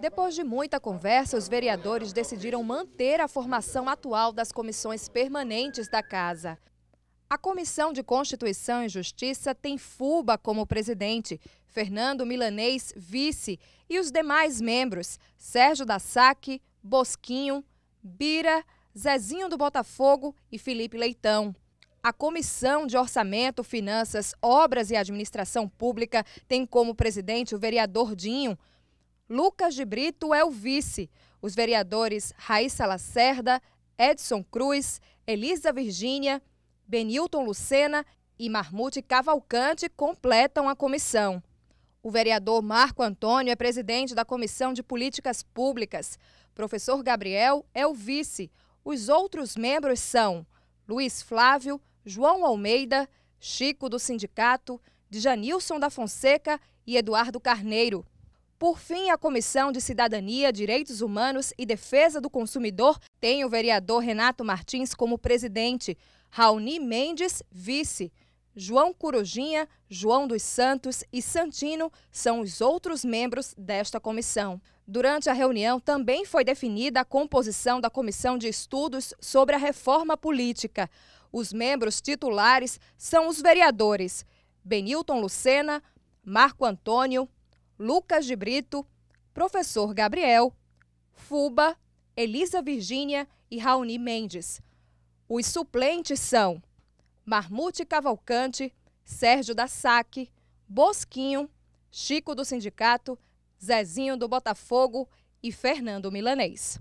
Depois de muita conversa, os vereadores decidiram manter a formação atual das comissões permanentes da casa. A Comissão de Constituição e Justiça tem Fuba como presidente, Fernando Milanês vice e os demais membros, Sérgio da Saque, Bosquinho, Bira, Zezinho do Botafogo e Felipe Leitão. A Comissão de Orçamento, Finanças, Obras e Administração Pública tem como presidente o vereador Dinho. Lucas de Brito é o vice. Os vereadores Raíssa Lacerda, Edson Cruz, Elisa Virgínia, Benilton Lucena e Marmute Cavalcante completam a comissão. O vereador Marco Antônio é presidente da Comissão de Políticas Públicas. Professor Gabriel é o vice. Os outros membros são Luiz Flávio, João Almeida, Chico do Sindicato, Djanilson da Fonseca e Eduardo Carneiro. Por fim, a Comissão de Cidadania, Direitos Humanos e Defesa do Consumidor tem o vereador Renato Martins como presidente, Raoni Mendes, vice. João Curujinha, João dos Santos e Santino são os outros membros desta comissão. Durante a reunião também foi definida a composição da Comissão de Estudos sobre a Reforma Política. Os membros titulares são os vereadores Benilton Lucena, Marco Antônio, Lucas de Brito, Professor Gabriel, Fuba, Elisa Virgínia e Raoni Mendes. Os suplentes são Marmute Cavalcante, Sérgio da Saque, Bosquinho, Chico do Sindicato, Zezinho do Botafogo e Fernando Milanês.